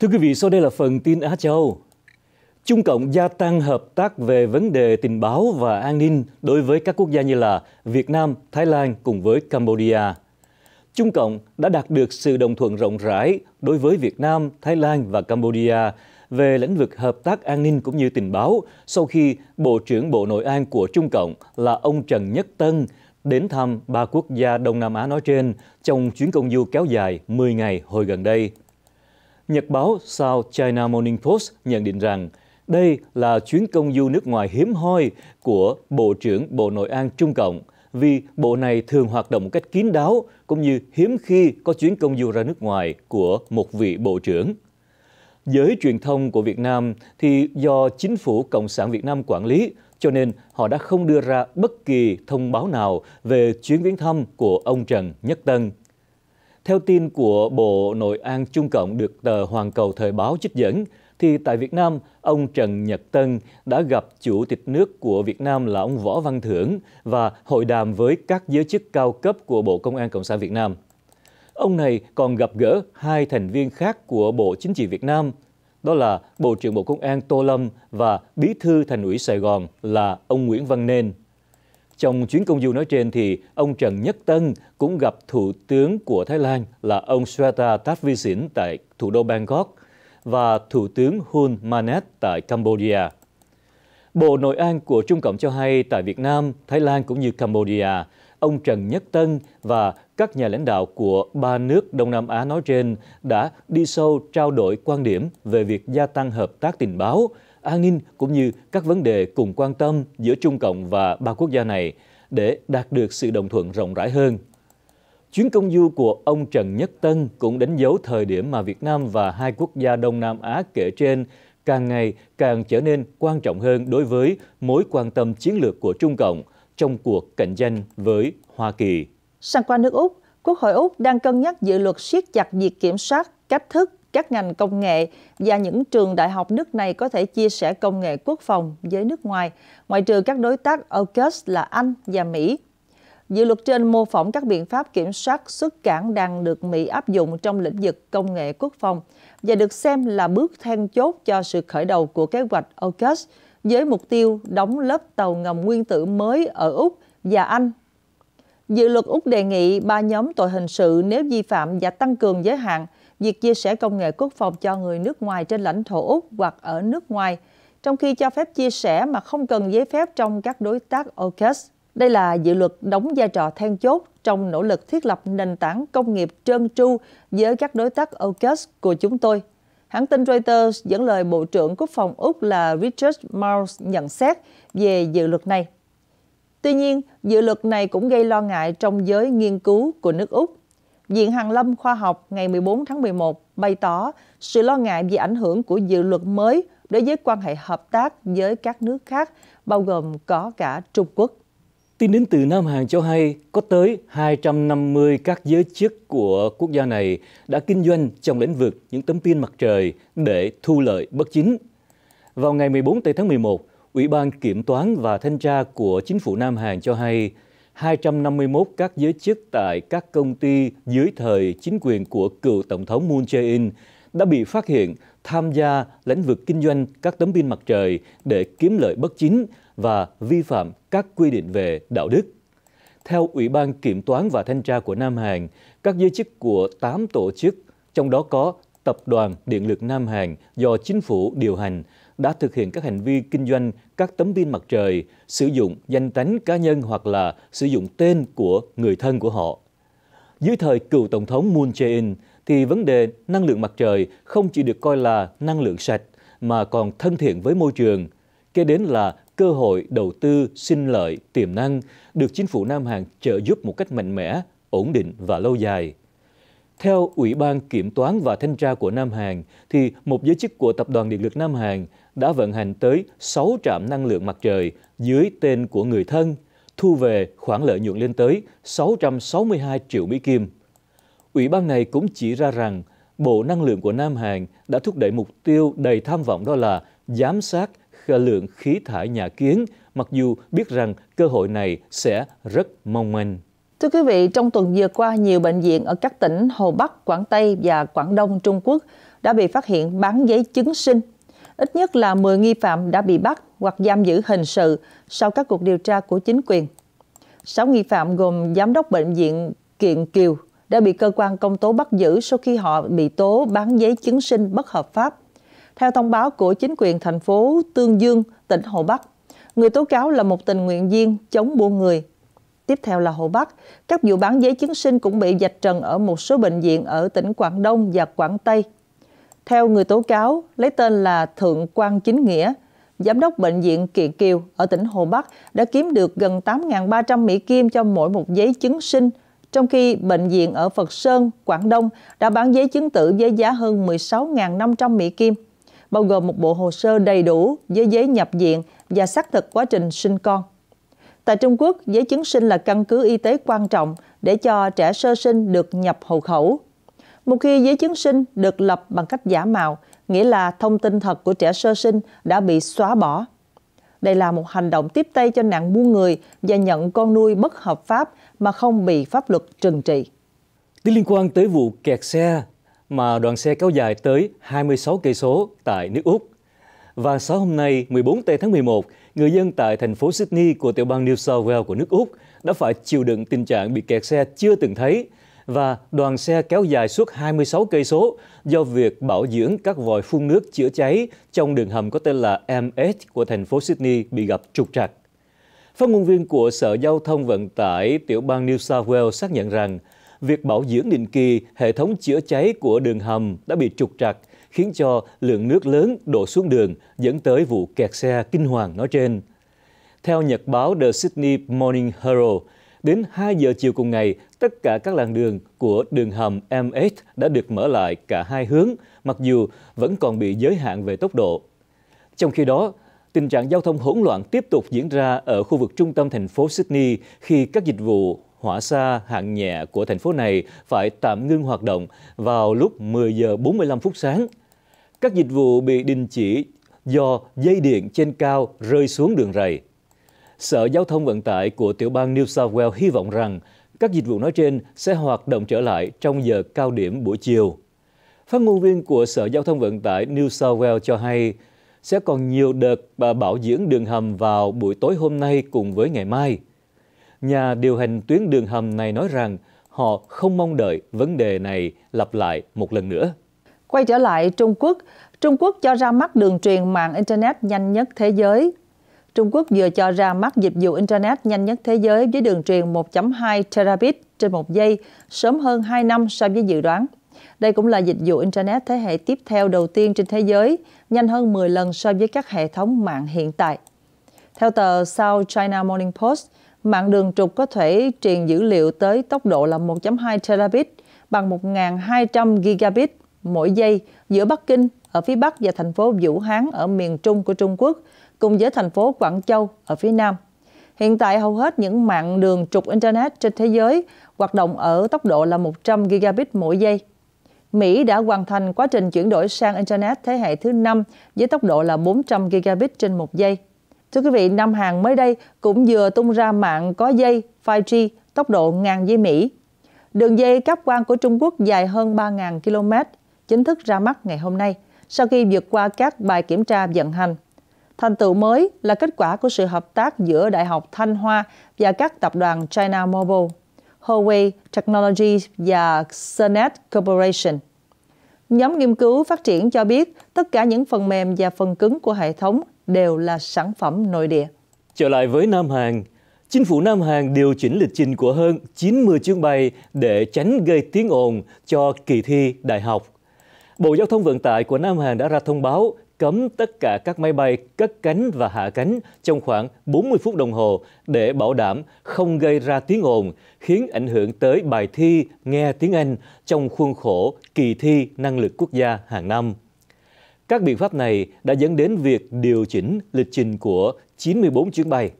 Thưa quý vị, sau đây là phần tin Á Châu. Trung Cộng gia tăng hợp tác về vấn đề tình báo và an ninh đối với các quốc gia như là Việt Nam, Thái Lan cùng với Cambodia. Trung Cộng đã đạt được sự đồng thuận rộng rãi đối với Việt Nam, Thái Lan và Cambodia về lĩnh vực hợp tác an ninh cũng như tình báo sau khi Bộ trưởng Bộ Nội an của Trung Cộng là ông Trần Nhất Tân đến thăm ba quốc gia Đông Nam Á nói trên trong chuyến công du kéo dài 10 ngày hồi gần đây. Nhật báo South China Morning Post nhận định rằng đây là chuyến công du nước ngoài hiếm hoi của Bộ trưởng Bộ Nội an Trung Cộng vì bộ này thường hoạt động một cách kín đáo cũng như hiếm khi có chuyến công du ra nước ngoài của một vị bộ trưởng. Giới truyền thông của Việt Nam thì do chính phủ Cộng sản Việt Nam quản lý cho nên họ đã không đưa ra bất kỳ thông báo nào về chuyến viếng thăm của ông Trần Nhất Tân theo tin của Bộ Nội an Trung Cộng được tờ Hoàng Cầu Thời báo trích dẫn, thì tại Việt Nam, ông Trần Nhật Tân đã gặp Chủ tịch nước của Việt Nam là ông Võ Văn Thưởng và hội đàm với các giới chức cao cấp của Bộ Công an Cộng sản Việt Nam. Ông này còn gặp gỡ hai thành viên khác của Bộ Chính trị Việt Nam, đó là Bộ trưởng Bộ Công an Tô Lâm và Bí thư Thành ủy Sài Gòn là ông Nguyễn Văn Nên. Trong chuyến công du nói trên thì ông Trần Nhất Tân cũng gặp Thủ tướng của Thái Lan là ông Sweta Thavisin tại thủ đô Bangkok và Thủ tướng Hun Manet tại Cambodia. Bộ Nội an của Trung Cộng cho hay tại Việt Nam, Thái Lan cũng như Cambodia, ông Trần Nhất Tân và các nhà lãnh đạo của ba nước Đông Nam Á nói trên đã đi sâu trao đổi quan điểm về việc gia tăng hợp tác tình báo an ninh cũng như các vấn đề cùng quan tâm giữa Trung Cộng và ba quốc gia này để đạt được sự đồng thuận rộng rãi hơn. Chuyến công du của ông Trần Nhất Tân cũng đánh dấu thời điểm mà Việt Nam và hai quốc gia Đông Nam Á kể trên càng ngày càng trở nên quan trọng hơn đối với mối quan tâm chiến lược của Trung Cộng trong cuộc cạnh tranh với Hoa Kỳ. Sang qua nước Úc, Quốc hội Úc đang cân nhắc dự luật siết chặt việc kiểm soát, cách thức các ngành công nghệ và những trường đại học nước này có thể chia sẻ công nghệ quốc phòng với nước ngoài, ngoại trừ các đối tác AUKUS là Anh và Mỹ. Dự luật trên mô phỏng các biện pháp kiểm soát xuất cảng đang được Mỹ áp dụng trong lĩnh vực công nghệ quốc phòng và được xem là bước then chốt cho sự khởi đầu của kế hoạch AUKUS với mục tiêu đóng lớp tàu ngầm nguyên tử mới ở Úc và Anh Dự luật Úc đề nghị ba nhóm tội hình sự nếu vi phạm và tăng cường giới hạn việc chia sẻ công nghệ quốc phòng cho người nước ngoài trên lãnh thổ Úc hoặc ở nước ngoài, trong khi cho phép chia sẻ mà không cần giấy phép trong các đối tác OCS. Đây là dự luật đóng vai trò then chốt trong nỗ lực thiết lập nền tảng công nghiệp trơn tru với các đối tác OCS của chúng tôi. Hãng tin Reuters dẫn lời Bộ trưởng Quốc phòng Úc là Richard Marles nhận xét về dự luật này. Tuy nhiên, dự luật này cũng gây lo ngại trong giới nghiên cứu của nước Úc Viện hàng Lâm Khoa học ngày 14 tháng 11 bày tỏ sự lo ngại về ảnh hưởng của dự luật mới đối với quan hệ hợp tác với các nước khác, bao gồm có cả Trung Quốc. Tin đến từ Nam Hàn cho hay có tới 250 các giới chức của quốc gia này đã kinh doanh trong lĩnh vực những tấm pin mặt trời để thu lợi bất chính. Vào ngày 14 tháng 11, Ủy ban Kiểm toán và Thanh tra của Chính phủ Nam Hàn cho hay 251 các giới chức tại các công ty dưới thời chính quyền của cựu Tổng thống Moon Jae-in đã bị phát hiện tham gia lĩnh vực kinh doanh các tấm pin mặt trời để kiếm lợi bất chính và vi phạm các quy định về đạo đức. Theo Ủy ban Kiểm toán và Thanh tra của Nam Hàn, các giới chức của 8 tổ chức, trong đó có Tập đoàn Điện lực Nam Hàn do chính phủ điều hành, đã thực hiện các hành vi kinh doanh các tấm pin mặt trời, sử dụng danh tánh cá nhân hoặc là sử dụng tên của người thân của họ. Dưới thời cựu Tổng thống Moon Jae-in thì vấn đề năng lượng mặt trời không chỉ được coi là năng lượng sạch mà còn thân thiện với môi trường. Kế đến là cơ hội đầu tư sinh lợi tiềm năng được chính phủ Nam Hàn trợ giúp một cách mạnh mẽ, ổn định và lâu dài. Theo Ủy ban Kiểm toán và Thanh tra của Nam Hàn, thì một giới chức của Tập đoàn Điện lực Nam Hàn đã vận hành tới 6 trạm năng lượng mặt trời dưới tên của người thân, thu về khoản lợi nhuận lên tới 662 triệu Mỹ Kim. Ủy ban này cũng chỉ ra rằng Bộ Năng lượng của Nam Hàn đã thúc đẩy mục tiêu đầy tham vọng đó là giám sát lượng khí thải nhà kiến, mặc dù biết rằng cơ hội này sẽ rất mong manh. Thưa quý vị, trong tuần vừa qua, nhiều bệnh viện ở các tỉnh Hồ Bắc, Quảng Tây và Quảng Đông Trung Quốc đã bị phát hiện bán giấy chứng sinh. Ít nhất là 10 nghi phạm đã bị bắt hoặc giam giữ hình sự sau các cuộc điều tra của chính quyền. 6 nghi phạm gồm giám đốc bệnh viện Kiện Kiều đã bị cơ quan công tố bắt giữ sau khi họ bị tố bán giấy chứng sinh bất hợp pháp. Theo thông báo của chính quyền thành phố Tương Dương, tỉnh Hồ Bắc, người tố cáo là một tình nguyện viên chống buôn người Tiếp theo là Hồ Bắc. Các vụ bán giấy chứng sinh cũng bị dạch trần ở một số bệnh viện ở tỉnh Quảng Đông và Quảng Tây. Theo người tố cáo, lấy tên là Thượng Quang Chính Nghĩa, Giám đốc Bệnh viện kỳ Kiều ở tỉnh Hồ Bắc đã kiếm được gần 8.300 Mỹ Kim cho mỗi một giấy chứng sinh, trong khi bệnh viện ở Phật Sơn, Quảng Đông đã bán giấy chứng tử với giá hơn 16.500 Mỹ Kim, bao gồm một bộ hồ sơ đầy đủ với giấy nhập viện và xác thực quá trình sinh con. Tại Trung Quốc, giấy chứng sinh là căn cứ y tế quan trọng để cho trẻ sơ sinh được nhập hộ khẩu. Một khi giấy chứng sinh được lập bằng cách giả mạo, nghĩa là thông tin thật của trẻ sơ sinh đã bị xóa bỏ. Đây là một hành động tiếp tay cho nạn buôn người và nhận con nuôi bất hợp pháp mà không bị pháp luật trừng trị. Tiếng liên quan tới vụ kẹt xe mà đoàn xe kéo dài tới 26 cây số tại nước Úc. Và sáng hôm nay 14 tây tháng 11, người dân tại thành phố Sydney của tiểu bang New South Wales của nước Úc đã phải chịu đựng tình trạng bị kẹt xe chưa từng thấy và đoàn xe kéo dài suốt 26 cây số do việc bảo dưỡng các vòi phun nước chữa cháy trong đường hầm có tên là m của thành phố Sydney bị gặp trục trặc. Phát ngôn viên của Sở Giao thông Vận tải tiểu bang New South Wales xác nhận rằng việc bảo dưỡng định kỳ hệ thống chữa cháy của đường hầm đã bị trục trặc khiến cho lượng nước lớn đổ xuống đường, dẫn tới vụ kẹt xe kinh hoàng nói trên. Theo nhật báo The Sydney Morning Herald, đến 2 giờ chiều cùng ngày, tất cả các làn đường của đường hầm M8 đã được mở lại cả hai hướng, mặc dù vẫn còn bị giới hạn về tốc độ. Trong khi đó, tình trạng giao thông hỗn loạn tiếp tục diễn ra ở khu vực trung tâm thành phố Sydney khi các dịch vụ hỏa xa hạng nhẹ của thành phố này phải tạm ngưng hoạt động vào lúc 10 giờ 45 phút sáng. Các dịch vụ bị đình chỉ do dây điện trên cao rơi xuống đường rầy. Sở Giao thông Vận tải của tiểu bang New South Wales hy vọng rằng các dịch vụ nói trên sẽ hoạt động trở lại trong giờ cao điểm buổi chiều. Phát ngôn viên của Sở Giao thông Vận tải New South Wales cho hay sẽ còn nhiều đợt bảo dưỡng đường hầm vào buổi tối hôm nay cùng với ngày mai. Nhà điều hành tuyến đường hầm này nói rằng họ không mong đợi vấn đề này lặp lại một lần nữa. Quay trở lại Trung Quốc, Trung Quốc cho ra mắt đường truyền mạng Internet nhanh nhất thế giới. Trung Quốc vừa cho ra mắt dịch vụ Internet nhanh nhất thế giới với đường truyền 1.2 terabit trên một giây, sớm hơn 2 năm so với dự đoán. Đây cũng là dịch vụ Internet thế hệ tiếp theo đầu tiên trên thế giới, nhanh hơn 10 lần so với các hệ thống mạng hiện tại. Theo tờ South China Morning Post, Mạng đường trục có thể truyền dữ liệu tới tốc độ là 1.2 terabit bằng 1.200 gigabit mỗi giây giữa Bắc Kinh ở phía Bắc và thành phố Vũ Hán ở miền Trung của Trung Quốc cùng với thành phố Quảng Châu ở phía Nam. Hiện tại hầu hết những mạng đường trục Internet trên thế giới hoạt động ở tốc độ là 100 gigabit mỗi giây. Mỹ đã hoàn thành quá trình chuyển đổi sang Internet thế hệ thứ 5 với tốc độ là 400 gigabit trên một giây. Thưa quý vị, Nam hàng mới đây cũng vừa tung ra mạng có dây 5G tốc độ ngàn dây Mỹ. Đường dây cáp quang của Trung Quốc dài hơn 3.000 km chính thức ra mắt ngày hôm nay sau khi vượt qua các bài kiểm tra vận hành. Thành tựu mới là kết quả của sự hợp tác giữa Đại học Thanh Hoa và các tập đoàn China Mobile, Huawei Technologies và Senet Corporation. Nhóm nghiên cứu phát triển cho biết tất cả những phần mềm và phần cứng của hệ thống đều là sản phẩm nội địa. Trở lại với Nam Hàn, chính phủ Nam Hàn điều chỉnh lịch trình của hơn 90 chuyến bay để tránh gây tiếng ồn cho kỳ thi đại học. Bộ Giao thông Vận tải của Nam Hàn đã ra thông báo cấm tất cả các máy bay cất cánh và hạ cánh trong khoảng 40 phút đồng hồ để bảo đảm không gây ra tiếng ồn, khiến ảnh hưởng tới bài thi nghe tiếng Anh trong khuôn khổ kỳ thi năng lực quốc gia hàng năm. Các biện pháp này đã dẫn đến việc điều chỉnh lịch trình của 94 chuyến bay.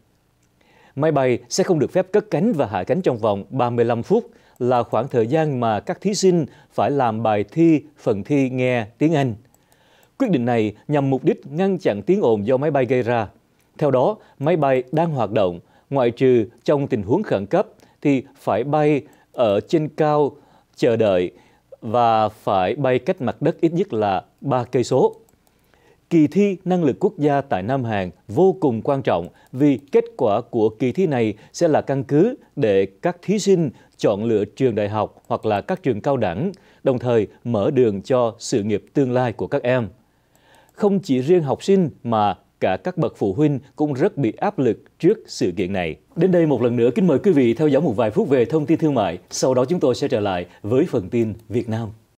Máy bay sẽ không được phép cất cánh và hạ cánh trong vòng 35 phút là khoảng thời gian mà các thí sinh phải làm bài thi phần thi nghe tiếng Anh. Quyết định này nhằm mục đích ngăn chặn tiếng ồn do máy bay gây ra. Theo đó, máy bay đang hoạt động, ngoại trừ trong tình huống khẩn cấp thì phải bay ở trên cao chờ đợi và phải bay cách mặt đất ít nhất là 3 cây số. Kỳ thi năng lực quốc gia tại Nam Hàn vô cùng quan trọng vì kết quả của kỳ thi này sẽ là căn cứ để các thí sinh chọn lựa trường đại học hoặc là các trường cao đẳng, đồng thời mở đường cho sự nghiệp tương lai của các em. Không chỉ riêng học sinh mà cả các bậc phụ huynh cũng rất bị áp lực trước sự kiện này. Đến đây một lần nữa kính mời quý vị theo dõi một vài phút về thông tin thương mại, sau đó chúng tôi sẽ trở lại với phần tin Việt Nam.